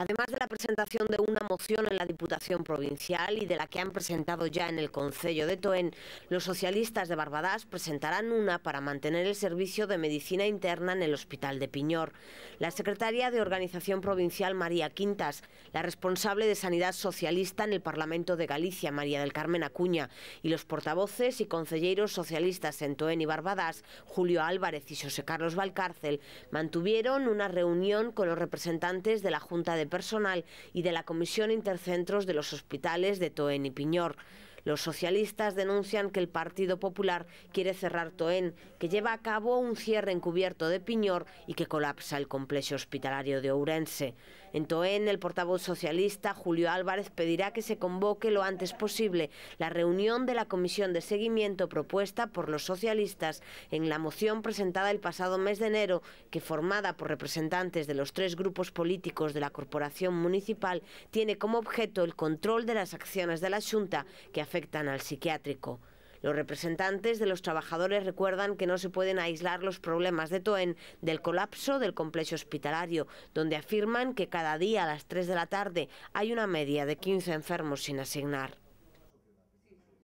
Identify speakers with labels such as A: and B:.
A: Además de la presentación de una moción en la Diputación Provincial y de la que han presentado ya en el Concello de Toén, los socialistas de Barbadas presentarán una para mantener el servicio de medicina interna en el Hospital de Piñor. La secretaria de Organización Provincial, María Quintas, la responsable de Sanidad Socialista en el Parlamento de Galicia, María del Carmen Acuña, y los portavoces y concejeros socialistas en Toén y Barbadas, Julio Álvarez y José Carlos Valcárcel, mantuvieron una reunión con los representantes de la Junta de personal y de la Comisión Intercentros de los Hospitales de Toen y Piñor. Los socialistas denuncian que el Partido Popular quiere cerrar Toen, que lleva a cabo un cierre encubierto de Piñor y que colapsa el complejo hospitalario de Ourense. En Toén, el portavoz socialista Julio Álvarez pedirá que se convoque lo antes posible la reunión de la comisión de seguimiento propuesta por los socialistas en la moción presentada el pasado mes de enero, que formada por representantes de los tres grupos políticos de la corporación municipal, tiene como objeto el control de las acciones de la Junta que afectan al psiquiátrico. Los representantes de los trabajadores recuerdan que no se pueden aislar los problemas de Toen del colapso del complejo hospitalario, donde afirman que cada día a las 3 de la tarde hay una media de 15 enfermos sin asignar.